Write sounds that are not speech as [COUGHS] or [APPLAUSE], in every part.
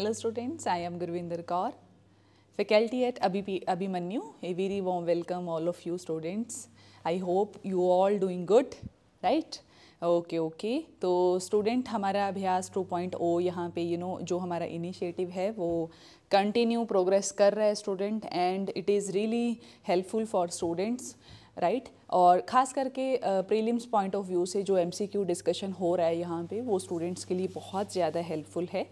Hello students I am Gurvinder Kaur faculty at अभी Abhimanyu. A very warm welcome all of you students I hope you all doing good right okay okay तो student हमारा Abhyas 2.0 point ओ यहाँ पर you know जो हमारा initiative है वो continue progress कर रहा है student and it is really helpful for students right और ख़ास करके प्रीलिम्स पॉइंट ऑफ व्यू से जो एमसीक्यू डिस्कशन हो रहा है यहाँ पे वो स्टूडेंट्स के लिए बहुत ज़्यादा हेल्पफुल है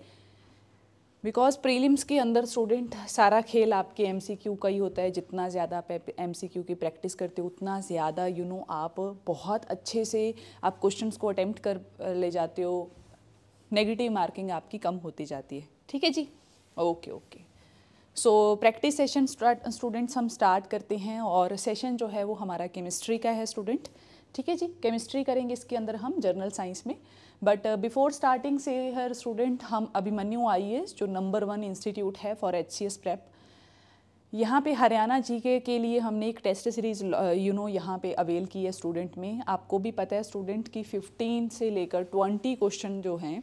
बिकॉज प्रीलिम्स के अंदर स्टूडेंट सारा खेल आपके एम का ही होता है जितना ज़्यादा आप एम की प्रैक्टिस करते हो उतना ज़्यादा यू नो आप बहुत अच्छे से आप क्वेश्चंस को अटैम्प्ट कर ले जाते हो नेगेटिव मार्किंग आपकी कम होती जाती है ठीक है जी okay okay so practice session students हम स्टार्ट करते हैं और सेशन जो है वो हमारा केमिस्ट्री का है स्टूडेंट ठीक है जी केमिस्ट्री करेंगे इसके अंदर हम जर्नल साइंस में बट बिफोर स्टार्टिंग से हर स्टूडेंट हम अभिमन्यू आई जो नंबर वन इंस्टीट्यूट है for H C S prep यहाँ पे हरियाणा जी के के लिए हमने एक टेस्ट सीरीज़ यू नो यहाँ पे अवेल की है स्टूडेंट में आपको भी पता है स्टूडेंट की 15 से लेकर 20 क्वेश्चन जो हैं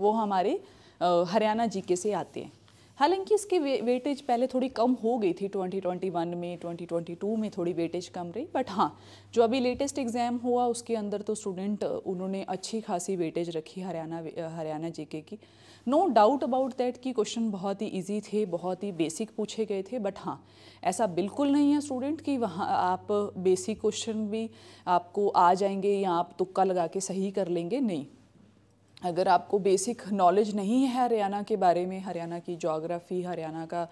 वो हमारे uh, हरियाणा जी के से आते हैं हालांकि इसकी वे, वेटेज पहले थोड़ी कम हो गई थी 2021 में 2022 में थोड़ी वेटेज कम रही बट हाँ जो अभी लेटेस्ट एग्ज़ाम हुआ उसके अंदर तो स्टूडेंट उन्होंने अच्छी खासी वेटेज रखी हरियाणा हरियाणा जीके की नो डाउट अबाउट दैट कि क्वेश्चन बहुत ही ईजी थे बहुत ही बेसिक पूछे गए थे बट हाँ ऐसा बिल्कुल नहीं है स्टूडेंट कि वहाँ आप बेसिक क्वेश्चन भी आपको आ जाएंगे या आप तुक्का लगा के सही कर लेंगे नहीं अगर आपको बेसिक नॉलेज नहीं है हरियाणा के बारे में हरियाणा की जोग्राफ़ी हरियाणा का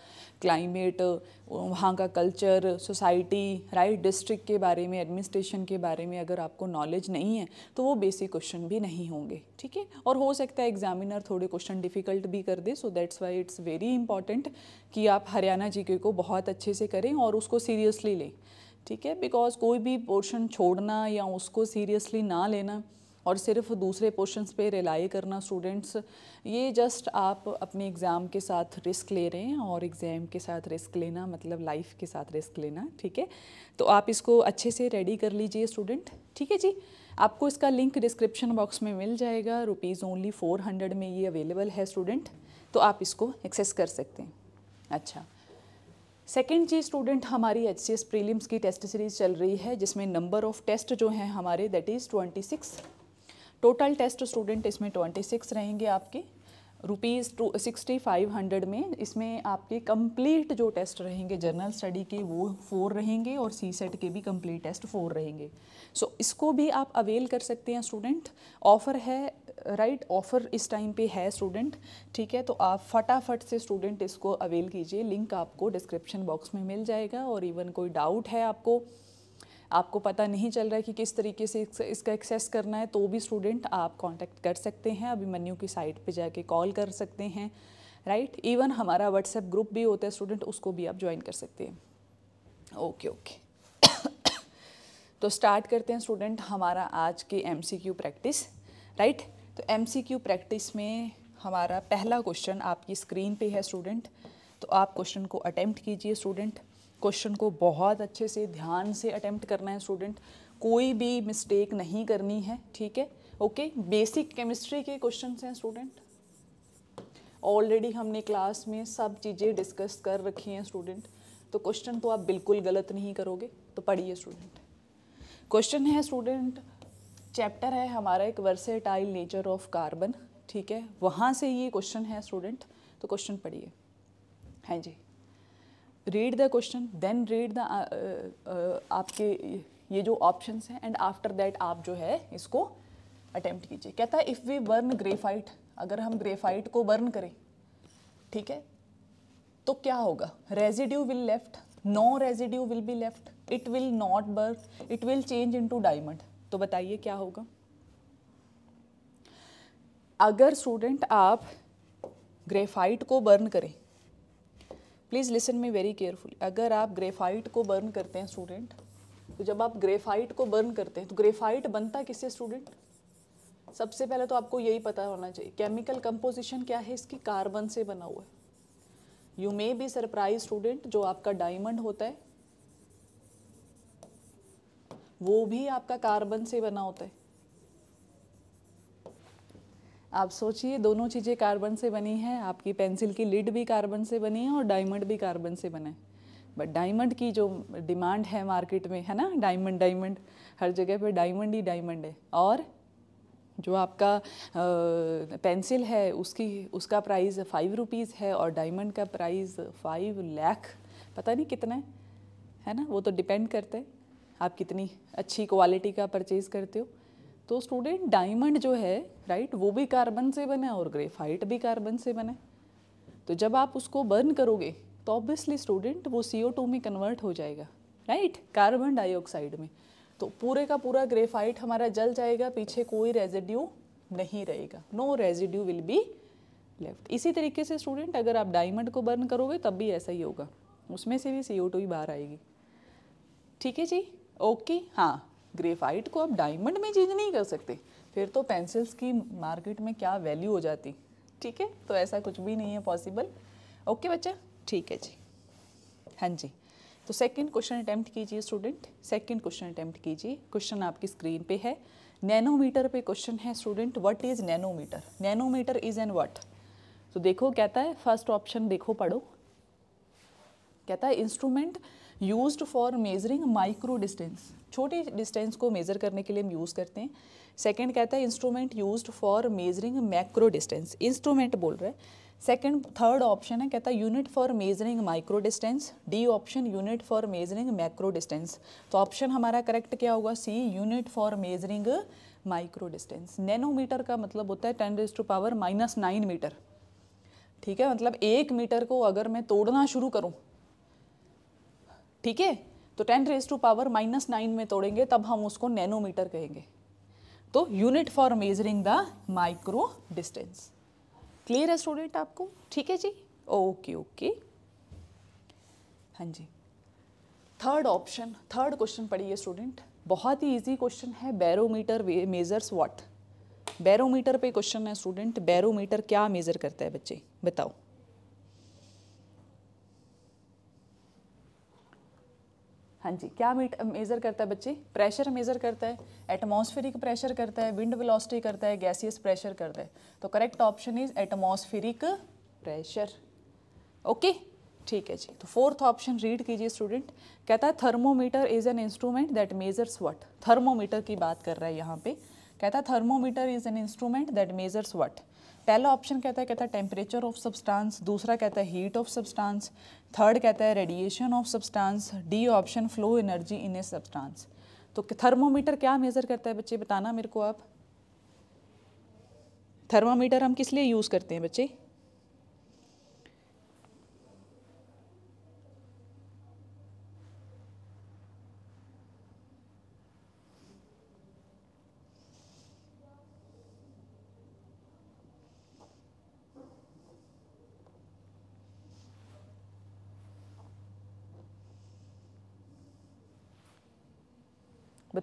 क्लाइमेट वहाँ का कल्चर सोसाइटी राइट डिस्ट्रिक्ट के बारे में एडमिनिस्ट्रेशन के बारे में अगर आपको नॉलेज नहीं है तो वो बेसिक क्वेश्चन भी नहीं होंगे ठीक है और हो सकता है एग्जामिनर थोड़े क्वेश्चन डिफ़िकल्ट भी कर दे so that's why it's very important कि आप हरियाणा जी को बहुत अच्छे से करें और उसको सीरियसली लें ठीक है बिकॉज कोई भी पोर्शन छोड़ना या उसको सीरियसली ना लेना और सिर्फ दूसरे पोर्शंस पे रिलाई करना स्टूडेंट्स ये जस्ट आप अपने एग्ज़ाम के साथ रिस्क ले रहे हैं और एग्ज़ाम के साथ रिस्क लेना मतलब लाइफ के साथ रिस्क लेना ठीक है तो आप इसको अच्छे से रेडी कर लीजिए स्टूडेंट ठीक है जी आपको इसका लिंक डिस्क्रिप्शन बॉक्स में मिल जाएगा रुपीज़ ओनली फ़ोर हंड्रेड में ये अवेलेबल है स्टूडेंट तो आप इसको एक्सेस कर सकते हैं अच्छा सेकेंड चीज़ स्टूडेंट हमारी एच सी प्रीलिम्स की टेस्ट सीरीज़ चल रही है जिसमें नंबर ऑफ़ टेस्ट जो हैं हमारे that is twenty six total test student इसमें ट्वेंटी सिक्स रहेंगे आपके rupees two sixty five hundred में इसमें आपके कंप्लीट जो टेस्ट रहेंगे जनरल स्टडी के वो फोर रहेंगे और सी सेट के भी कंप्लीट टेस्ट फोर रहेंगे सो so, इसको भी आप अवेल कर सकते हैं स्टूडेंट ऑफ़र है राइट right, ऑफ़र इस टाइम पे है स्टूडेंट ठीक है तो आप फटाफट से स्टूडेंट इसको अवेल कीजिए लिंक आपको डिस्क्रिप्शन बॉक्स में मिल जाएगा और इवन कोई डाउट है आपको आपको पता नहीं चल रहा है कि किस तरीके से इसका एक्सेस करना है तो भी स्टूडेंट आप कॉन्टैक्ट कर सकते हैं अभिमन्यू की साइट पर जाके कॉल कर सकते हैं राइट इवन हमारा व्हाट्सएप ग्रुप भी होता है स्टूडेंट उसको भी आप ज्वाइन कर सकते हैं ओके ओके [COUGHS] तो स्टार्ट करते हैं स्टूडेंट हमारा आज के एमसीक्यू प्रैक्टिस राइट तो एमसीक्यू प्रैक्टिस में हमारा पहला क्वेश्चन आपकी स्क्रीन पे है स्टूडेंट तो आप क्वेश्चन को अटैम्प्ट कीजिए स्टूडेंट क्वेश्चन को बहुत अच्छे से ध्यान से अटैम्प्ट करना है स्टूडेंट कोई भी मिस्टेक नहीं करनी है ठीक है ओके बेसिक केमिस्ट्री के क्वेश्चन हैं स्टूडेंट ऑलरेडी हमने क्लास में सब चीज़ें डिस्कस कर रखी हैं स्टूडेंट तो क्वेश्चन तो आप बिल्कुल गलत नहीं करोगे तो पढ़िए स्टूडेंट क्वेश्चन है स्टूडेंट चैप्टर है हमारा एक वर्सेटाइल नेचर ऑफ कार्बन ठीक है वहाँ से ये क्वेश्चन है स्टूडेंट तो क्वेश्चन पढ़िए हाँ जी read the question then read the आपके ये जो ऑप्शन हैं एंड आफ्टर दैट आप जो है इसको अटैम्प्ट कीजिए कहता है इफ़ वी बर्न ग्रेफाइट अगर हम ग्रेफाइट को बर्न करें ठीक है तो क्या होगा residue will left no residue will be left it will not burn it will change into diamond तो बताइए क्या होगा अगर स्टूडेंट आप ग्रेफाइट को बर्न करें please listen me very carefully अगर आप ग्रेफाइट को बर्न करते हैं स्टूडेंट तो जब आप ग्रेफाइट को बर्न करते हैं तो ग्रेफाइट बनता किससे स्टूडेंट सबसे पहले तो आपको यही पता होना चाहिए केमिकल कंपोजिशन क्या है इसकी कार्बन से बना हुआ है you may be surprise student जो आपका डायमंड होता है वो भी आपका कार्बन से बना होता है आप सोचिए दोनों चीज़ें कार्बन से बनी हैं आपकी पेंसिल की लिड भी कार्बन से बनी है और डायमंड भी कार्बन से बना है बट डायमंड की जो डिमांड है मार्केट में है ना डायमंड डायमंड हर जगह पे डायमंड ही डायमंड है और जो आपका पेंसिल है उसकी उसका प्राइस फाइव रुपीज़ है और डायमंड का प्राइस फाइव लैख पता नहीं कितना है है ना वो तो डिपेंड करते हैं आप कितनी अच्छी क्वालिटी का परचेज़ करते हो तो स्टूडेंट डायमंड जो है राइट वो भी कार्बन से बना और ग्रेफाइट भी कार्बन से बना तो जब आप उसको बर्न करोगे तो ऑब्वियसली स्टूडेंट वो सी में कन्वर्ट हो जाएगा राइट कार्बन डाइऑक्साइड में तो पूरे का पूरा ग्रेफाइट हमारा जल जाएगा पीछे कोई रेजिड्यू नहीं रहेगा no residue will be left इसी तरीके से स्टूडेंट अगर आप डायमंड को बर्न करोगे तब भी ऐसा ही होगा उसमें से भी सी ओ टू ही बाहर आएगी ठीक है जी ओके हाँ ग्रेफाइट को आप डायमंड में चेंज नहीं कर सकते फिर तो पेंसिल्स की मार्केट में क्या वैल्यू हो जाती ठीक है तो ऐसा कुछ भी नहीं है पॉसिबल ओके बच्चा ठीक है जी हाँ जी तो सेकंड क्वेश्चन अटैम्प्ट कीजिए स्टूडेंट सेकंड क्वेश्चन अटैम्प्ट कीजिए क्वेश्चन आपकी स्क्रीन पे है नैनोमीटर पे क्वेश्चन है student what is nanometre nanometre is an what तो देखो कहता है फर्स्ट ऑप्शन देखो पढ़ो कहता है instrument used for measuring micro distance छोटे डिस्टेंस को मेज़र करने के लिए हम यूज़ करते हैं सेकंड कहता है instrument used for measuring macro distance instrument बोल रहे हैं सेकंड थर्ड ऑप्शन है कहता है unit for measuring micro distance D option unit for measuring macro distance तो ऑप्शन हमारा करेक्ट क्या होगा C unit for measuring micro distance nanometre का मतलब होता है ten raise to power minus nine metre ठीक है मतलब एक मीटर को अगर मैं तोड़ना शुरू करूँ ठीक है तो ten raise to power minus nine में तोड़ेंगे तब हम उसको नैनोमीटर कहेंगे तो unit for measuring the micro distance clear है स्टूडेंट आपको ठीक है जी ओके ओके हाँ जी थर्ड ऑप्शन थर्ड क्वेश्चन पढ़िए स्टूडेंट बहुत ही इजी क्वेश्चन है बैरोमीटर मेजर्स व्हाट बैरोमीटर पे क्वेश्चन है स्टूडेंट बैरोमीटर क्या मेज़र करता है बच्चे बताओ हाँ जी क्या मेज़र करता है बच्चे प्रेशर मेज़र करता है एटमॉस्फेरिक प्रेशर करता है विंड वेलोसिटी करता है गैसियस प्रेशर करता है तो correct option is atmospheric pressure okay ठीक है जी तो फोर्थ ऑप्शन रीड कीजिए स्टूडेंट कहता है thermometer is an instrument that measures what thermometer की बात कर रहा है यहाँ पे कहता है thermometer is an instrument that measures what पहला ऑप्शन कहता है कहता है टेम्परेचर ऑफ सब्सटेंस दूसरा कहता है हीट ऑफ सब्सटेंस थर्ड कहता है radiation of substance D option flow energy in a substance तो थर्मोमीटर क्या मेज़र करता है बच्चे बताना मेरे को आप थर्मामीटर हम किस लिए यूज़ करते हैं बच्चे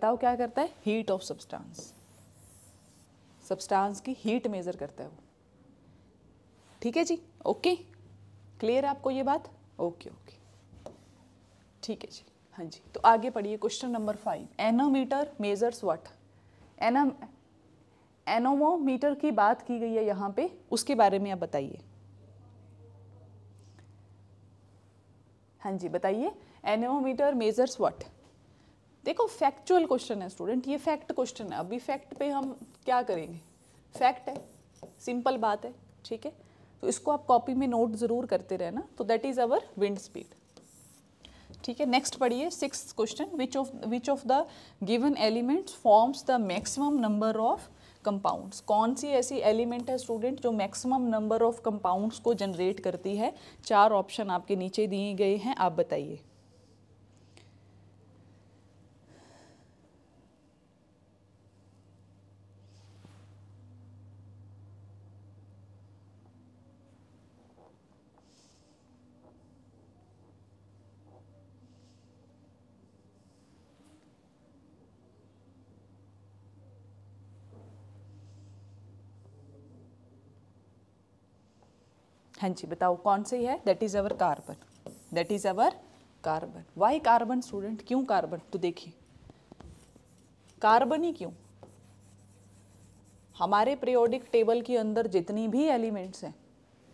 बताओ क्या करता है हीट ऑफ सब्सटेंस सब्सटेंस की हीट मेज़र करता है वो ठीक है जी ओके क्लियर है आपको ये बात ओके ओके ठीक है जी हाँ जी तो आगे पढ़िए question number five anemometer measures what एनम एनोमोमीटर की बात की गई है यहां पे उसके बारे में आप बताइए हाँ जी बताइए एनोमीटर मेजर्स व्हाट देखो फैक्चुअल क्वेश्चन है स्टूडेंट ये फैक्ट क्वेश्चन है अभी फैक्ट पे हम क्या करेंगे फैक्ट है सिंपल बात है ठीक है तो इसको आप कॉपी में नोट ज़रूर करते रहना तो that is our wind speed ठीक है नेक्स्ट पढ़िए six question which of which of the given elements forms the maximum number of compounds कौन सी ऐसी एलिमेंट है स्टूडेंट जो मैक्सिमम नंबर ऑफ कंपाउंड्स को जनरेट करती है चार ऑप्शन आपके नीचे दिए गए हैं आप बताइए हाँ जी बताओ कौन सी है that is our carbon that is our carbon why carbon student क्यों कार्बन तो देखिए कार्बन ही क्यों हमारे प्रियोडिक टेबल के अंदर जितनी भी एलिमेंट्स हैं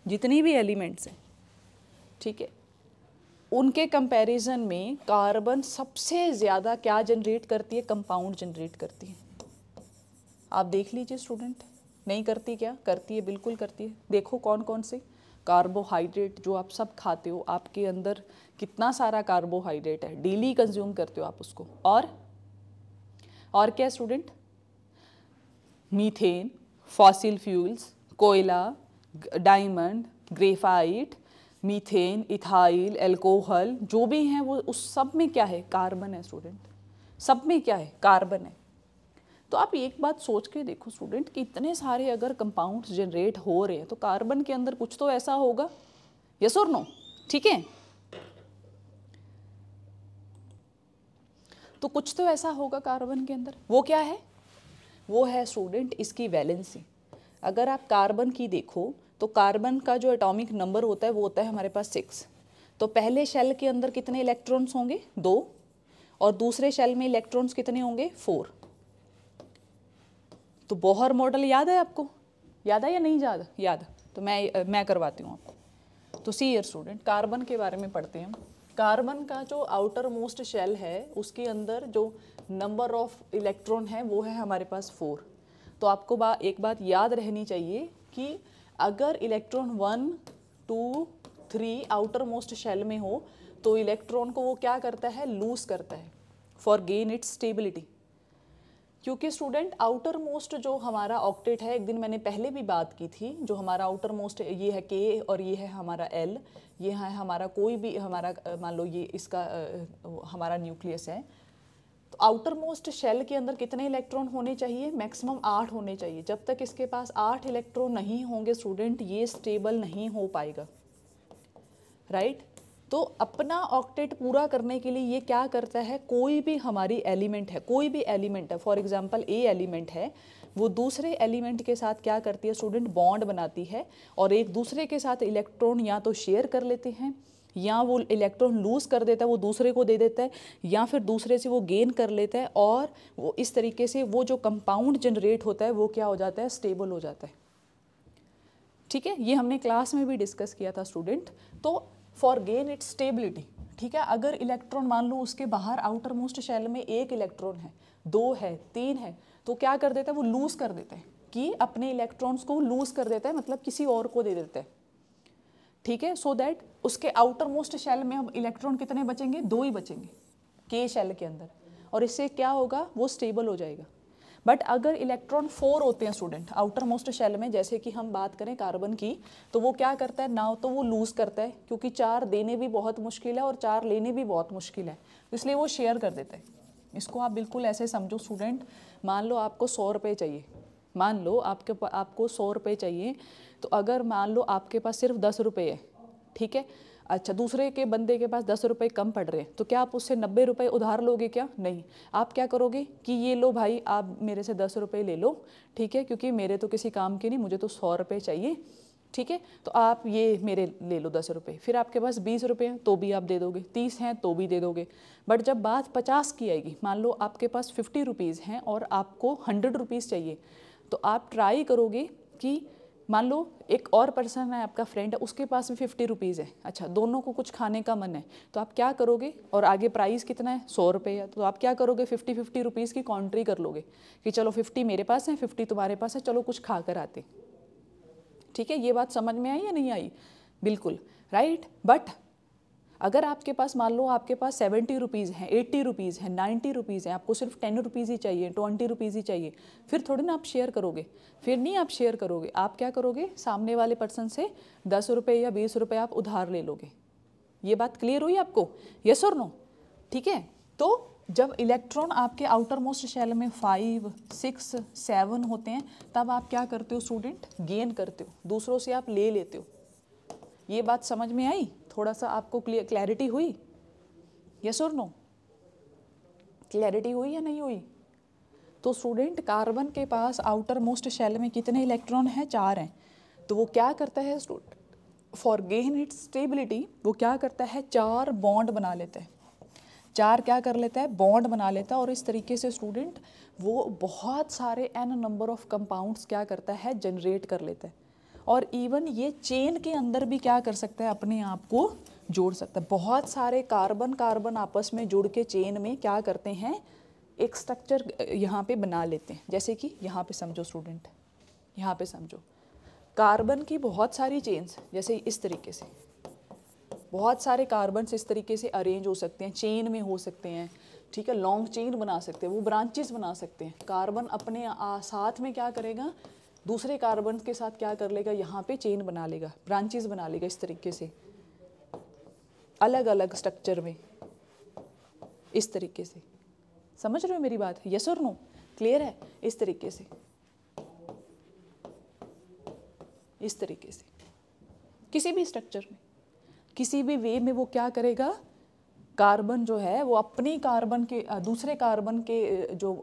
जितनी भी एलिमेंट्स हैं ठीक है उनके कंपैरिजन में कार्बन सबसे ज़्यादा क्या जनरेट करती है कंपाउंड जनरेट करती है आप देख लीजिए स्टूडेंट नहीं करती क्या करती है बिल्कुल करती है देखो कौन कौन से कार्बोहाइड्रेट जो आप सब खाते हो आपके अंदर कितना सारा कार्बोहाइड्रेट है डेली कंज्यूम करते हो आप उसको और और क्या स्टूडेंट मीथेन फॉसिल फ्यूल्स कोयला diamond graphite methane ethyl alcohol जो भी हैं वो उस सब में क्या है कार्बन है स्टूडेंट सब में क्या है कार्बन है तो आप एक बात सोच के देखो स्टूडेंट कि इतने सारे अगर कंपाउंड्स जनरेट हो रहे हैं तो कार्बन के अंदर कुछ तो ऐसा होगा यस और नो ठीक है तो कुछ तो ऐसा होगा कार्बन के अंदर वो क्या है वो है स्टूडेंट इसकी वैलेंसी अगर आप कार्बन की देखो तो कार्बन का जो एटॉमिक नंबर होता है वो होता है हमारे पास सिक्स तो पहले शेल के अंदर कितने इलेक्ट्रॉन्स होंगे दो और दूसरे शेल में इलेक्ट्रॉन्स कितने होंगे फोर तो बोहर मॉडल याद है आपको याद है या नहीं याद याद तो मैं मैं करवाती हूँ आपको तो सी ईयर स्टूडेंट कार्बन के बारे में पढ़ते हैं कार्बन का जो आउटर मोस्ट शेल है उसके अंदर जो नंबर ऑफ इलेक्ट्रॉन है वो है हमारे पास फोर तो आपको बा, एक बात याद रहनी चाहिए कि अगर electron one two three outermost shell में हो तो इलेक्ट्रॉन को वो क्या करता है लूज करता है फॉर गेन इट्स स्टेबिलिटी क्योंकि स्टूडेंट आउटर मोस्ट जो हमारा ऑक्टेट है एक दिन मैंने पहले भी बात की थी जो हमारा आउटर मोस्ट ये है के और ये है हमारा एल ये है हमारा कोई भी हमारा मान लो ये इसका हमारा न्यूक्लियस है तो आउटर मोस्ट शेल के अंदर कितने इलेक्ट्रॉन होने चाहिए मैक्सिमम आठ होने चाहिए जब तक इसके पास आठ इलेक्ट्रॉन नहीं होंगे स्टूडेंट ये स्टेबल नहीं हो पाएगा राइट right? तो अपना ऑक्टेट पूरा करने के लिए ये क्या करता है कोई भी हमारी एलिमेंट है कोई भी एलिमेंट है फॉर एग्जांपल ए एलिमेंट है वो दूसरे एलिमेंट के साथ क्या करती है स्टूडेंट बॉन्ड बनाती है और एक दूसरे के साथ इलेक्ट्रॉन या तो शेयर कर लेते हैं या वो इलेक्ट्रॉन लूज कर देता है वो दूसरे को दे देता है या फिर दूसरे से वो गेन कर लेता है और वो इस तरीके से वो जो कंपाउंड जनरेट होता है वो क्या हो जाता है स्टेबल हो जाता है ठीक है ये हमने क्लास में भी डिस्कस किया था स्टूडेंट तो फॉर गेन इट्स स्टेबिलिटी ठीक है अगर इलेक्ट्रॉन मान लो उसके बाहर आउटर मोस्ट शेल में एक इलेक्ट्रॉन है दो है तीन है तो क्या कर देता है वो लूज़ कर देते हैं कि अपने इलेक्ट्रॉन्स को लूज़ कर देता है मतलब किसी और को दे देते हैं ठीक है सो so दैट उसके आउटर मोस्ट शेल में अब इलेक्ट्रॉन कितने बचेंगे दो ही बचेंगे के शेल के अंदर और इससे क्या होगा वो स्टेबल हो जाएगा बट अगर इलेक्ट्रॉन फोर होते हैं स्टूडेंट आउटर मोस्ट शेल में जैसे कि हम बात करें कार्बन की तो वो क्या करता है ना तो वो लूज़ करता है क्योंकि चार देने भी बहुत मुश्किल है और चार लेने भी बहुत मुश्किल है तो इसलिए वो शेयर कर देते हैं इसको आप बिल्कुल ऐसे समझो स्टूडेंट मान लो आपको सौ रुपये चाहिए मान लो आपके आपको सौ रुपये चाहिए तो अगर मान लो आपके पास सिर्फ दस रुपये है ठीक है अच्छा दूसरे के बंदे के पास दस रुपये कम पड़ रहे हैं तो क्या आप उससे नब्बे रुपये उधार लोगे क्या नहीं आप क्या करोगे कि ये लो भाई आप मेरे से दस रुपये ले लो ठीक है क्योंकि मेरे तो किसी काम के नहीं मुझे तो सौ रुपये चाहिए ठीक है तो आप ये मेरे ले लो दस रुपये फिर आपके पास बीस रुपये हैं तो भी आप दे दोगे तीस हैं तो भी दे दोगे बट जब बात पचास की आएगी मान लो आपके पास फिफ्टी रुपीज़ हैं और आपको हंड्रेड रुपीज़ चाहिए तो आप ट्राई करोगे कि मान लो एक और पर्सन है आपका फ्रेंड है उसके पास भी फिफ्टी रुपीज़ है अच्छा दोनों को कुछ खाने का मन है तो आप क्या करोगे और आगे प्राइस कितना है सौ रुपये है तो आप क्या करोगे फिफ्टी फिफ्टी रुपीज़ की काउंट्री कर लोगे कि चलो फिफ्टी मेरे पास है फिफ्टी तुम्हारे पास है चलो कुछ खा कर आते ठीक है ये बात समझ में आई या नहीं आई बिल्कुल राइट बट अगर आपके पास मान लो आपके पास सेवेंटी रुपीज़ हैं एट्टी रुपीज़ हैं नाइन्टी रुपीज़ हैं आपको सिर्फ टेन रुपीज़ ही चाहिए ट्वेंटी रुपीज़ ही चाहिए फिर थोड़ी ना आप शेयर करोगे फिर नहीं आप शेयर करोगे आप क्या करोगे सामने वाले पर्सन से दस रुपये या बीस रुपये आप उधार ले लोगे ये बात क्लियर हुई आपको यस और नो ठीक है तो जब इलेक्ट्रॉन आपके आउटर मोस्ट शेल में फाइव सिक्स सेवन होते हैं तब आप क्या करते हो स्टूडेंट गेन करते हो दूसरों से आप ले लेते हो ये बात समझ में आई थोड़ा सा आपको क्लियर क्लैरिटी हुई यस और नो क्लैरिटी हुई या नहीं हुई तो स्टूडेंट कार्बन के पास आउटर मोस्ट शेल में कितने इलेक्ट्रॉन हैं चार हैं तो वो क्या करता है फॉर गेन इट्स स्टेबिलिटी वो क्या करता है चार बॉन्ड बना लेता है चार क्या कर लेता है बॉन्ड बना लेता है और इस तरीके से स्टूडेंट वो बहुत सारे एन नंबर ऑफ कंपाउंड्स क्या करता है जनरेट कर लेता है और इवन ये चेन के अंदर भी क्या कर सकता है अपने आप को जोड़ सकता है बहुत सारे कार्बन कार्बन आपस में जुड़ के चेन में क्या करते हैं एक स्ट्रक्चर यहाँ पे बना लेते हैं जैसे कि यहाँ पे समझो स्टूडेंट यहाँ पे समझो कार्बन की बहुत सारी चेन्स जैसे इस तरीके से बहुत सारे कार्बन्स इस तरीके से अरेंज हो सकते हैं चेन में हो सकते हैं ठीक है लॉन्ग चेन बना सकते हैं वो ब्रांचेस बना सकते हैं कार्बन अपने आ, साथ में क्या करेगा दूसरे कार्बन के साथ क्या कर लेगा यहाँ पे चेन बना लेगा ब्रांचेस बना लेगा इस तरीके से अलग अलग स्ट्रक्चर में इस तरीके से समझ रहे हो मेरी बात यस और नो क्लियर है इस तरीके से इस तरीके से किसी भी स्ट्रक्चर में किसी भी वे में वो क्या करेगा कार्बन जो है वो अपने कार्बन के दूसरे कार्बन के जो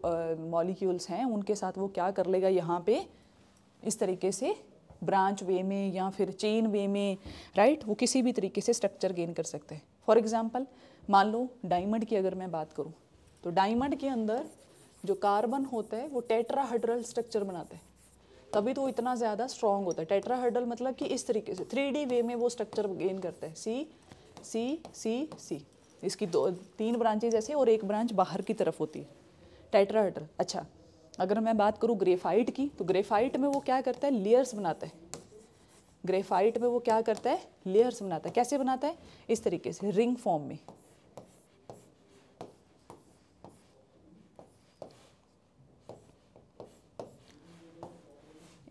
मॉलिक्यूल्स हैं उनके साथ वो क्या कर लेगा यहाँ पे इस तरीके से ब्रांच वे में या फिर चेन वे में राइट वो किसी भी तरीके से स्ट्रक्चर गेन कर सकते हैं फॉर एग्ज़ाम्पल मान लो डायमंड की अगर मैं बात करूँ तो डायमंड के अंदर जो कार्बन होता है वो टेट्राहाइड्रल स्ट्रक्चर बनाते हैं तभी तो इतना ज़्यादा स्ट्रॉन्ग होता है टेट्राहाइड्रल मतलब कि इस तरीके से थ्री वे में वो स्ट्रक्चर गेन करता है सी सी सी सी इसकी दो तीन ब्रांचेज ऐसे और एक ब्रांच बाहर की तरफ होती है टेट्राहाइड्रल अच्छा अगर मैं बात करूँ ग्रेफाइट की तो ग्रेफाइट में वो क्या करता है लेयर्स बनाता है ग्रेफाइट में वो क्या करता है लेयर्स बनाता है कैसे बनाता है इस तरीके से रिंग फॉर्म में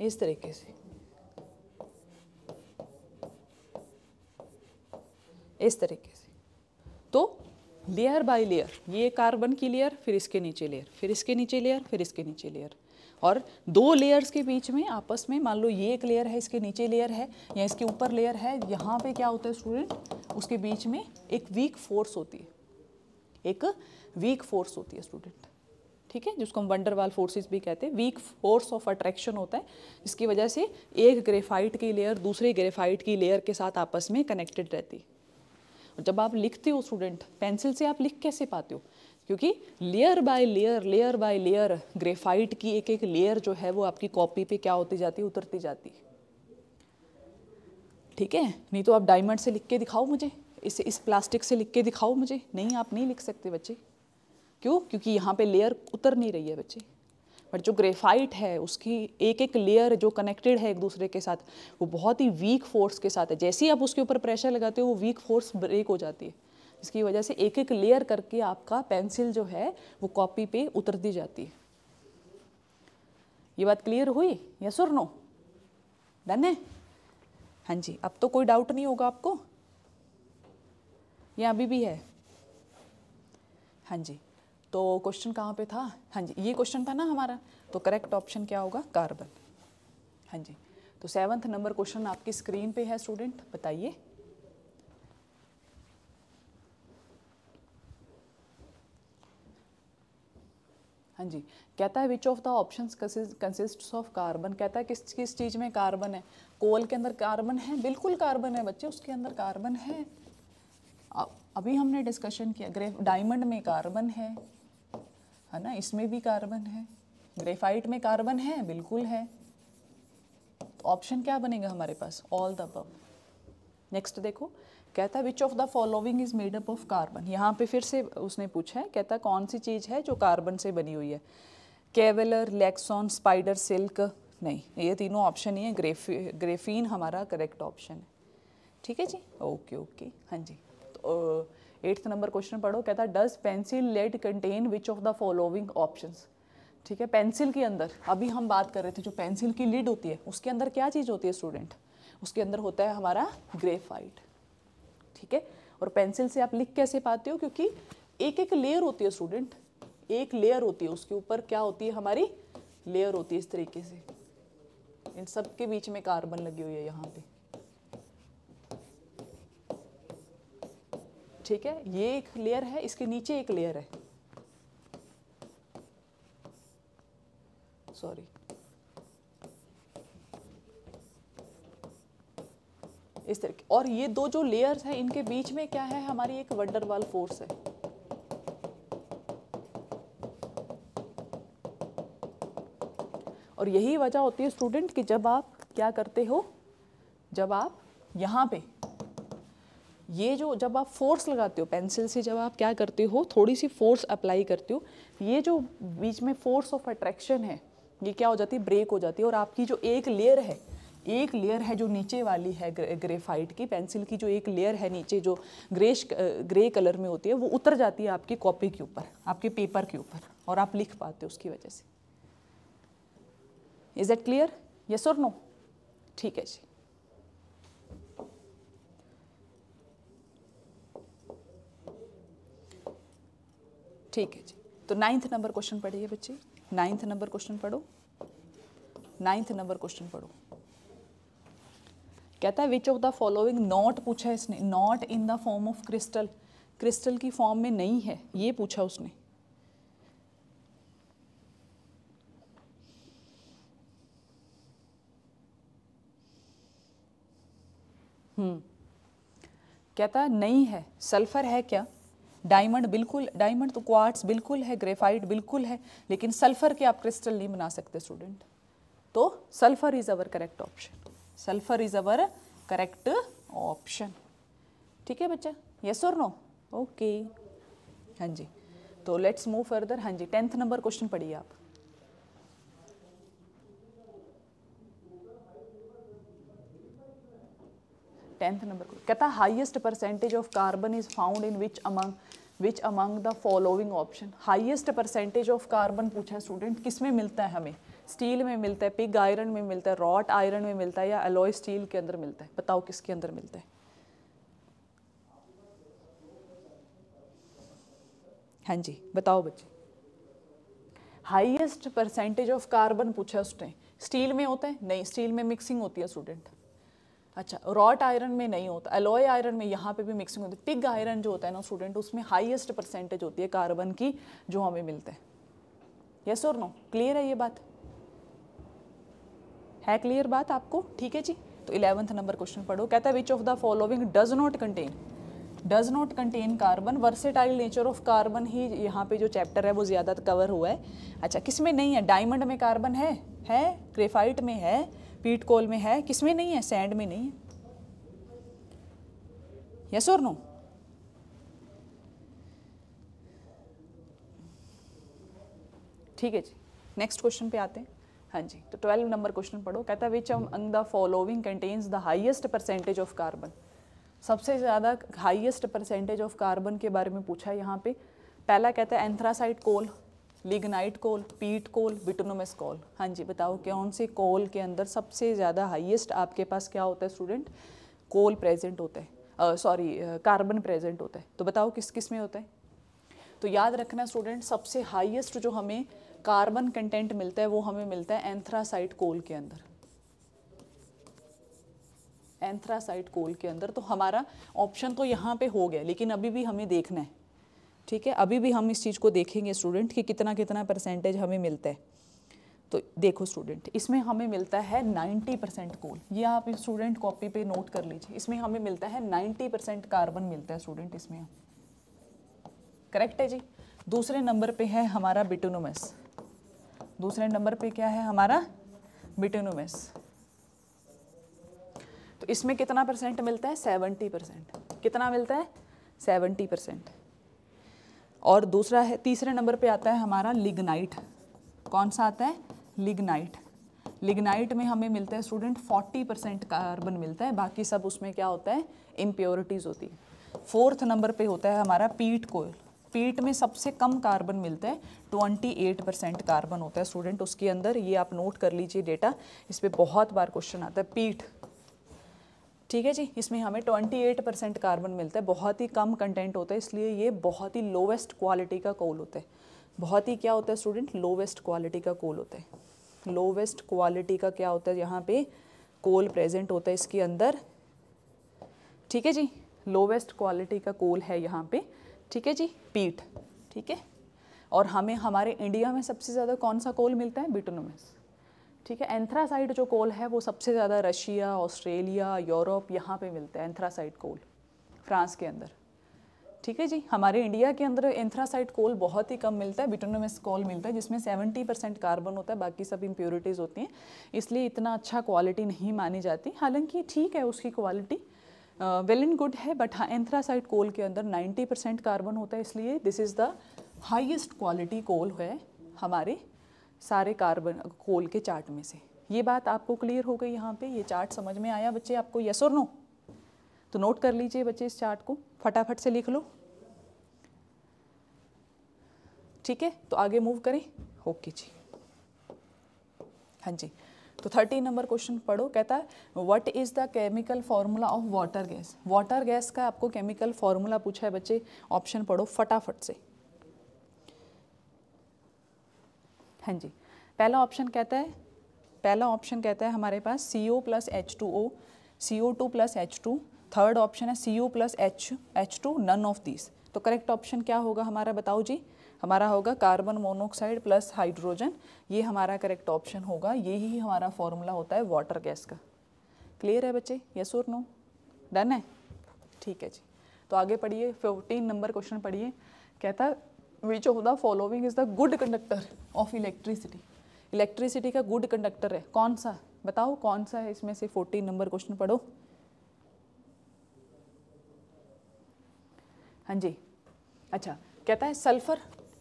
इस तरीके से इस तरीके से तो लेयर बाय लेयर ये कार्बन की लेयर फिर इसके नीचे लेयर फिर इसके नीचे लेयर फिर इसके नीचे लेयर और दो लेयर्स के बीच में आपस में मान लो ये एक लेयर है इसके नीचे लेयर है या इसके ऊपर लेयर है यहाँ पे क्या होता है स्टूडेंट उसके बीच में एक वीक फोर्स होती है एक वीक फोर्स होती है स्टूडेंट ठीक है जिसको हम वंडरवाल फोर्सेस भी कहते हैं वीक फोर्स ऑफ अट्रैक्शन होता है जिसकी वजह से एक ग्रेफाइट की लेयर दूसरे ग्रेफाइट की लेयर के साथ आपस में कनेक्टेड रहती है और जब आप लिखते हो स्टूडेंट पेंसिल से आप लिख कैसे पाते हो क्योंकि layer by layer layer by layer graphite की एक एक लेयर जो है वो आपकी कॉपी पे क्या होती जाती है उतरती जाती ठीक है नहीं तो आप डायमंड से लिख के दिखाओ मुझे इसे इस प्लास्टिक से लिख के दिखाओ मुझे नहीं आप नहीं लिख सकते बच्चे क्यों क्योंकि यहाँ पे लेयर उतर नहीं रही है बच्चे बट जो ग्रेफाइट है उसकी एक एक लेयर जो कनेक्टेड है एक दूसरे के साथ वो बहुत ही वीक फोर्स के साथ है जैसे ही आप उसके ऊपर प्रेशर लगाते हो वो वीक फोर्स ब्रेक हो जाती है इसकी वजह से एक एक लेयर करके आपका पेंसिल जो है वो कॉपी पे उतर दी जाती है ये बात क्लियर हुई या सुर नो डन है हाँ जी अब तो कोई डाउट नहीं होगा आपको या अभी भी है हाँ जी तो क्वेश्चन कहाँ पे था हाँ जी ये क्वेश्चन था ना हमारा तो करेक्ट ऑप्शन क्या होगा कार्बन हाँ जी तो सेवन्थ नंबर क्वेश्चन आपकी स्क्रीन पे है स्टूडेंट बताइए हाँ जी कहता है which of the option consist of carbon कहता है किस किस चीज़ में कार्बन है कोल के अंदर कार्बन है बिल्कुल कार्बन है बच्चे उसके अंदर कार्बन है अभी हमने डिस्कशन किया ग्रे डायमंड में कार्बन है है ना इसमें भी कार्बन है ग्रेफाइट में कार्बन है बिल्कुल है ऑप्शन तो क्या बनेगा हमारे पास ऑल द अब नेक्स्ट देखो कहता है which of the following is made up of carbon यहाँ पे फिर से उसने पूछा है कहता कौन सी चीज़ है जो कार्बन से बनी हुई है केवलर लेक्सॉन स्पाइडर सिल्क नहीं ये तीनों ऑप्शन ही है ग्रेफी ग्रेफीन हमारा करेक्ट ऑप्शन है ठीक है जी ओके ओके हाँ जी तो एट्थ नंबर क्वेश्चन पढ़ो कहता है does pencil lead contain which of the following options ठीक है पेंसिल के अंदर अभी हम बात कर रहे थे जो पेंसिल की लीड होती है उसके अंदर क्या चीज़ होती है स्टूडेंट उसके अंदर होता है हमारा ग्रेफाइट ठीक है और पेंसिल से आप लिख कैसे पाते हो क्योंकि एक एक लेयर होती है स्टूडेंट एक लेयर होती है उसके ऊपर क्या होती है हमारी लेयर होती है इस तरीके से इन सब के बीच में कार्बन लगी हुई है यहाँ पे ठीक है ये एक लेयर है इसके नीचे एक लेयर है सॉरी इस तरीके और ये दो जो लेयर्स हैं इनके बीच में क्या है हमारी एक वंडरवाल फोर्स है और यही वजह होती है स्टूडेंट कि जब आप क्या करते हो जब आप यहां पे ये जो जब आप फोर्स लगाते हो पेंसिल से जब आप क्या करते हो थोड़ी सी फोर्स अप्लाई करते हो ये जो बीच में फोर्स ऑफ अट्रैक्शन है ये क्या हो जाती है ब्रेक हो जाती है और आपकी जो एक लेयर है एक लेयर है जो नीचे वाली है ग्रेफाइट की पेंसिल की जो एक लेयर है नीचे जो ग्रेश ग्रे कलर में होती है वो उतर जाती है आपकी कॉपी के ऊपर आपके पेपर के ऊपर और आप लिख पाते हो उसकी वजह से इज़ एट क्लियर यस और नो ठीक है जी ठीक है जी तो नाइन्थ नंबर क्वेश्चन पढ़िए बच्चे नाइन्थ नंबर क्वेश्चन पढ़ो नाइन्थ नंबर क्वेश्चन पढ़ो कहता है which of the following not पूछा है इसने not in the form of crystal crystal की फॉर्म में नहीं है ये पूछा उसने हम्म कहता नहीं है सल्फर है क्या डायमंड बिल्कुल डायमंड तो क्वार्ट्स बिल्कुल है ग्रेफाइट बिल्कुल है लेकिन सल्फर के आप क्रिस्टल नहीं बना सकते स्टूडेंट तो sulphur is our correct option sulphur is our correct option ठीक है बच्चा यस और नो ओके हाँ जी तो लेट्स मूव फर्दर हाँ जी टेंथ नंबर क्वेश्चन पढ़िए आप tenth number कहता highest percentage of carbon is found in which among which among the following option highest percentage of carbon पूछा है स्टूडेंट किस में मिलता है हमें स्टील में मिलता है पिग आयरन में मिलता है रॉट आयरन में मिलता है या अलॉय स्टील के अंदर मिलता है बताओ किसके अंदर मिलता है हाँ जी बताओ बच्चे हाईएस्ट परसेंटेज ऑफ कार्बन पूछा उसने स्टील में होता है नहीं स्टील में मिक्सिंग होती है स्टूडेंट अच्छा रॉट आयरन में नहीं होता एलोए आयरन में यहाँ पे भी मिक्सिंग होती है पिग आयरन जो होता है ना स्टूडेंट उसमें हाईएस्ट परसेंटेज होती है कार्बन की जो हमें मिलते हैं यस और नो क्लियर है ये बात है क्लियर बात आपको ठीक है जी तो इलेवंथ नंबर क्वेश्चन पढ़ो कहता है which of the following does not contain does not contain carbon versatile nature of carbon ही यहाँ पे जो चैप्टर है वो ज़्यादा कवर हुआ है अच्छा किस में नहीं है डायमंड में कार्बन है है ग्रेफाइट में है पीट कोल में है किस में नहीं है सैंड में नहीं है यस और नो ठीक है जी नेक्स्ट क्वेश्चन पे आते हैं हाँ जी तो ट्वेल्व नंबर क्वेश्चन पढ़ो कहता है which among the following contains the highest percentage of carbon सबसे ज़्यादा हाइएस्ट परसेंटेज ऑफ कार्बन के बारे में पूछा है यहाँ पे पहला कहता है एंथ्रासाइट कोल लिगनाइट कोल पीट कोल विटोनोमस कोल हाँ जी बताओ कौन से कोल के अंदर सबसे ज़्यादा हाईएस्ट आपके पास क्या होता है स्टूडेंट कोल प्रेजेंट होता है सॉरी कार्बन प्रेजेंट होता है तो बताओ किस किस में होता है तो याद रखना स्टूडेंट सबसे हाईएस्ट जो हमें कार्बन कंटेंट मिलता है वो हमें मिलता है एंथ्रासाइट कोल के अंदर एंथ्रासाइट कोल के अंदर तो हमारा ऑप्शन तो यहाँ पे हो गया लेकिन अभी भी हमें देखना है ठीक है अभी भी हम इस चीज़ को देखेंगे स्टूडेंट कि कितना कितना परसेंटेज हमें मिलता है तो देखो स्टूडेंट इसमें हमें मिलता है 90 परसेंट कोल ये आप स्टूडेंट कॉपी पे नोट कर लीजिए इसमें हमें मिलता है 90 परसेंट कार्बन मिलता है स्टूडेंट इसमें करेक्ट है जी दूसरे नंबर पे है हमारा बिटोनोमस दूसरे नंबर पे क्या है हमारा बिटोनोमस तो इसमें कितना परसेंट मिलता है सेवेंटी परसेंट कितना मिलता है सेवेंटी परसेंट और दूसरा है तीसरे नंबर पे आता है हमारा लिग्नाइट कौन सा आता है लिग्नाइट लिग्नाइट में हमें मिलता है स्टूडेंट 40 परसेंट कार्बन मिलता है बाकी सब उसमें क्या होता है इम्प्योरिटीज़ होती है फोर्थ नंबर पे होता है हमारा पीट कोयल पीट में सबसे कम कार्बन मिलता है 28 परसेंट कार्बन होता है स्टूडेंट उसके अंदर ये आप नोट कर लीजिए डेटा इस पर बहुत बार क्वेश्चन आता है पीठ ठीक है जी इसमें हमें 28 परसेंट कार्बन मिलता है बहुत ही कम कंटेंट होता है इसलिए ये बहुत ही लोवेस्ट क्वालिटी का कोल होता है बहुत ही क्या होता है स्टूडेंट लोवेस्ट क्वालिटी का कोल होता है लोवेस्ट क्वालिटी का क्या होता है यहाँ पे कोल प्रेजेंट होता है इसके अंदर ठीक है जी लोवेस्ट क्वालिटी का कोल है यहाँ पे ठीक है जी पीट ठीक है और हमें हमारे इंडिया में सबसे ज़्यादा कौन सा कोल मिलता है बिटोनोमस ठीक है एंथ्रासाइड जो कोल है वो सबसे ज़्यादा रशिया ऑस्ट्रेलिया यूरोप यहाँ पे मिलता है एंथ्रासाइड कोल फ्रांस के अंदर ठीक है जी हमारे इंडिया के अंदर एंथ्रासाइड कोल बहुत ही कम मिलता है बिटोनोमस कोल मिलता है जिसमें 70 परसेंट कार्बन होता है बाकी सब इम्प्योरिटीज़ होती हैं इसलिए इतना अच्छा क्वालिटी नहीं मानी जाती हालांकि ठीक है उसकी क्वालिटी वेल एंड गुड है बट हाँ एंथ्रासाइड कोल के अंदर नाइन्टी परसेंट कार्बन होता है इसलिए this is the highest quality coal है हमारे सारे कार्बन कोल के चार्ट में से ये बात आपको क्लियर हो गई यहाँ पे ये चार्ट समझ में आया बच्चे आपको यस और नो तो नोट कर लीजिए बच्चे इस चार्ट को फटाफट से लिख लो ठीक है तो आगे मूव करें ओके जी हाँ जी तो थर्टी नंबर क्वेश्चन पढ़ो कहता है what is the chemical formula of water gas water gas का आपको केमिकल फॉर्मूला पूछा है बच्चे ऑप्शन पढ़ो फटाफट से हाँ जी पहला ऑप्शन कहता है पहला ऑप्शन कहता है हमारे पास C O plus H two O C O two plus H two third option है C O plus H H two none of this तो करेक्ट ऑप्शन क्या होगा हमारा बताओ जी हमारा होगा कार्बन मोनोक्साइड प्लस हाइड्रोजन ये हमारा करेक्ट ऑप्शन होगा यही हमारा फॉर्मूला होता है वाटर गैस का क्लियर है बच्चे यस और नो डन है ठीक है जी तो आगे पढ़िए फिफ्टीन नंबर क्वेश्चन पढ़िए कहता which of the following is the good conductor of electricity electricity का गुड कंडक्टर है कौन सा बताओ कौन सा है इसमें से फोर्टीन नंबर क्वेश्चन पढ़ो हाँ जी अच्छा कहता है sulphur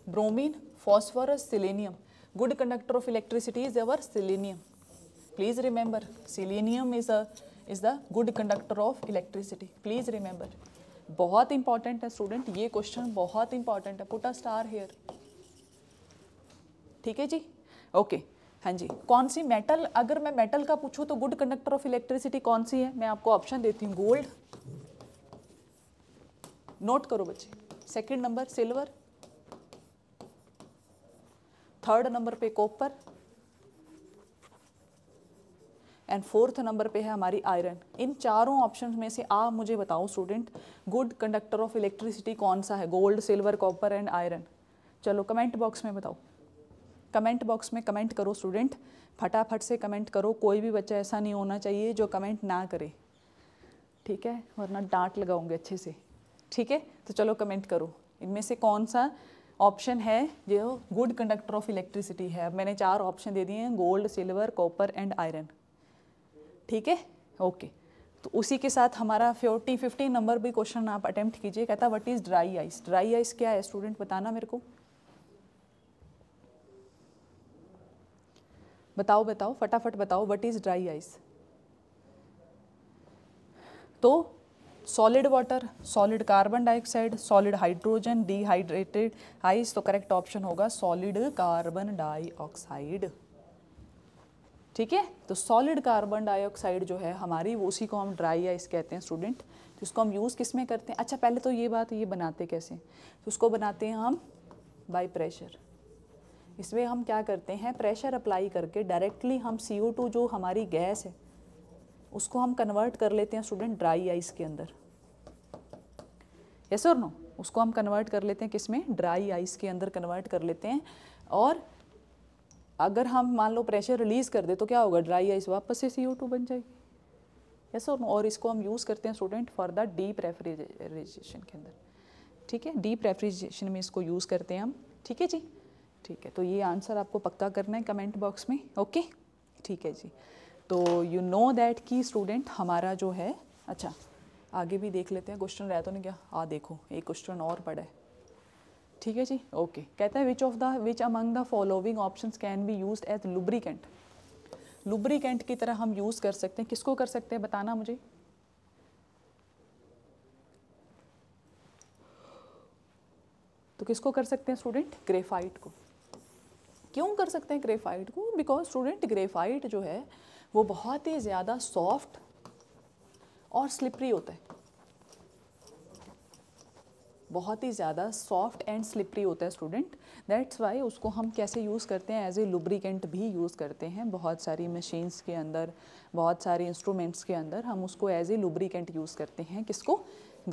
bromine phosphorus selenium good conductor of electricity is our selenium please remember selenium is a is the good conductor of electricity please remember बहुत इंपॉर्टेंट है स्टूडेंट ये क्वेश्चन बहुत इंपॉर्टेंट है अ स्टार हेयर ठीक है जी okay हाँ जी कौन सी मेटल अगर मैं मेटल का पूछूं तो गुड कंडक्टर ऑफ इलेक्ट्रिसिटी कौन सी है मैं आपको ऑप्शन देती हूँ गोल्ड नोट करो बच्चे second number silver third number पे कॉपर एंड फोर्थ नंबर पे है हमारी आयरन इन चारों ऑप्शन में से आप मुझे बताओ student good conductor of electricity कौन सा है gold silver copper and iron चलो कमेंट बॉक्स में बताओ कमेंट बॉक्स में कमेंट करो स्टूडेंट फटाफट से कमेंट करो कोई भी बच्चा ऐसा नहीं होना चाहिए जो कमेंट ना करे ठीक है वरना डांट लगाऊंगे अच्छे से ठीक है तो चलो कमेंट करो इनमें से कौन सा ऑप्शन है जो गुड कंडक्टर ऑफ इलेक्ट्रिसिटी है मैंने चार ऑप्शन दे दिए हैं gold silver copper and iron ठीक है ओके तो उसी के साथ हमारा फोर्टी फिफ्टीन नंबर भी क्वेश्चन आप अटेम्प्ट कीजिए कहता what is dry ice dry ice क्या है स्टूडेंट बताना मेरे को बताओ बताओ फटाफट बताओ वट इज़ ड्राई आइस तो solid water solid carbon dioxide solid hydrogen dehydrated ice तो करेक्ट ऑप्शन होगा सॉलिड कार्बन डाइऑक्साइड ठीक है तो सॉलिड कार्बन डाइऑक्साइड जो है हमारी वो उसी को हम ड्राई आइस कहते हैं स्टूडेंट तो इसको हम यूज़ किस में करते हैं अच्छा पहले तो ये बात ये बनाते कैसे तो उसको बनाते हैं हम बाय प्रेशर इसमें हम क्या करते हैं प्रेशर अप्लाई करके डायरेक्टली हम सी जो हमारी गैस है उसको हम कन्वर्ट कर लेते हैं स्टूडेंट ड्राई आइस के अंदर यस और नो उसको हम कन्वर्ट कर लेते हैं किस में ड्राई आइस के अंदर कन्वर्ट कर लेते हैं और अगर हम मान लो प्रेशर रिलीज़ कर दे तो क्या होगा ड्राई आइस वापस से सी बन जाएगी यस और और इसको हम यूज़ करते हैं student for the deep refrigeration के अंदर ठीक है डीप रेफ्रिजरेशन में इसको यूज़ करते हैं हम ठीक है जी ठीक है तो ये आंसर आपको पक्का करना है कमेंट बॉक्स में ओके ठीक है जी तो यू नो दैट कि स्टूडेंट हमारा जो है अच्छा आगे भी देख लेते हैं क्वेश्चन रहता तो नहीं क्या आ देखो एक क्वेश्चन और पड़ा है ठीक है जी ओके कहते हैं which of the which among the following option can be use as lubricant lubricant की तरह हम यूज़ कर सकते हैं किसको कर सकते हैं बताना मुझे तो किसको कर सकते हैं स्टूडेंट ग्रेफाइट को क्यों कर सकते हैं ग्रेफाइट को बिकॉज स्टूडेंट ग्रेफाइट जो है वो बहुत ही ज़्यादा सॉफ्ट और स्लिपरी होता है बहुत ही ज़्यादा सॉफ्ट एंड स्लिपरी होता है स्टूडेंट दैट्स वाई उसको हम कैसे यूज़ करते हैं एज ए लुब्रिकेंट भी यूज़ करते हैं बहुत सारी मशीन्स के अंदर बहुत सारे इंस्ट्रूमेंट्स के अंदर हम उसको एज ए लुब्रिकेंट यूज़ करते हैं किसको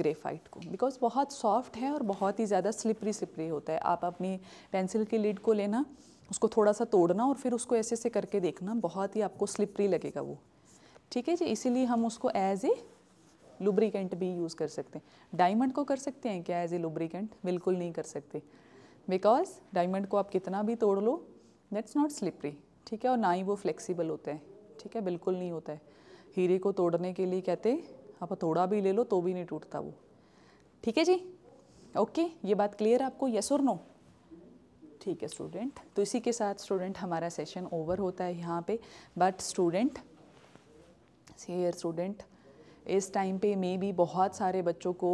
ग्रेफाइट को बिकॉज बहुत सॉफ्ट है और बहुत ही ज़्यादा स्लिपरी स्लिपरी होता है आप अपनी पेंसिल की लीड को लेना उसको थोड़ा सा तोड़ना और फिर उसको ऐसे ऐसे करके देखना बहुत ही आपको स्लिपरी लगेगा वो ठीक है जी इसीलिए हम उसको एज ए लुब्रिकेंट भी यूज़ कर सकते हैं डायमंड को कर सकते हैं क्या एज ए लुब्रिकेंट बिल्कुल नहीं कर सकते बिकॉज डायमंड को आप कितना भी तोड़ लो दैट्स नॉट स्लिपरी ठीक है और ना ही वो फ्लेक्सीबल होता है ठीक है बिल्कुल नहीं होता है हीरे को तोड़ने के लिए कहते आप थोड़ा भी ले लो तो भी नहीं टूटता वो ठीक है जी ओके ये बात क्लियर है आपको यस और नो ठीक है स्टूडेंट तो इसी के साथ स्टूडेंट हमारा सेशन ओवर होता है यहाँ पे बट स्टूडेंट हेयर स्टूडेंट इस टाइम पे मे बी बहुत सारे बच्चों को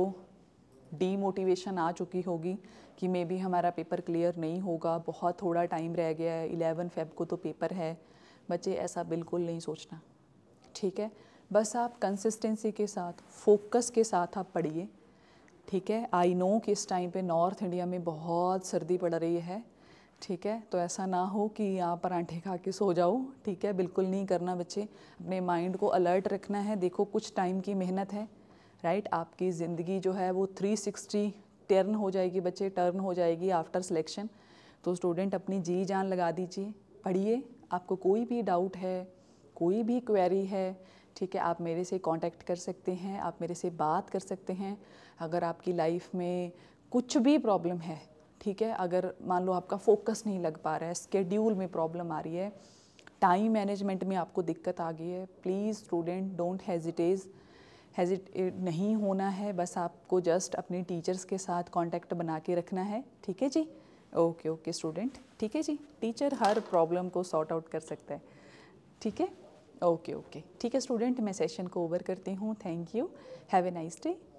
डीमोटिवेशन आ चुकी होगी कि मे बी हमारा पेपर क्लियर नहीं होगा बहुत थोड़ा टाइम रह गया है इलेवन फेब को तो पेपर है बच्चे ऐसा बिल्कुल नहीं सोचना ठीक है बस आप कंसिस्टेंसी के साथ फोकस के साथ आप पढ़िए ठीक है आई नो कि इस टाइम पे नॉर्थ इंडिया में बहुत सर्दी पड़ रही है ठीक है तो ऐसा ना हो कि आप परांठे खा के सो जाओ ठीक है बिल्कुल नहीं करना बच्चे अपने माइंड को अलर्ट रखना है देखो कुछ टाइम की मेहनत है राइट आपकी ज़िंदगी जो है वो 360 टर्न हो जाएगी बच्चे टर्न हो जाएगी आफ्टर सिलेक्शन तो स्टूडेंट अपनी जी जान लगा दीजिए पढ़िए आपको कोई भी डाउट है कोई भी क्वेरी है ठीक है आप मेरे से कांटेक्ट कर सकते हैं आप मेरे से बात कर सकते हैं अगर आपकी लाइफ में कुछ भी प्रॉब्लम है ठीक है अगर मान लो आपका फोकस नहीं लग पा रहा है स्केड्यूल में प्रॉब्लम आ रही है टाइम मैनेजमेंट में आपको दिक्कत आ गई है please student don't hesitate hesitate नहीं होना है बस आपको जस्ट अपने टीचर्स के साथ कांटेक्ट बना के रखना है ठीक है जी ओके ओके स्टूडेंट ठीक है जी टीचर हर प्रॉब्लम को सॉर्ट आउट कर सकता है ठीक है ओके ओके ठीक है स्टूडेंट मैं सेशन को ओवर करती हूँ thank you have a nice day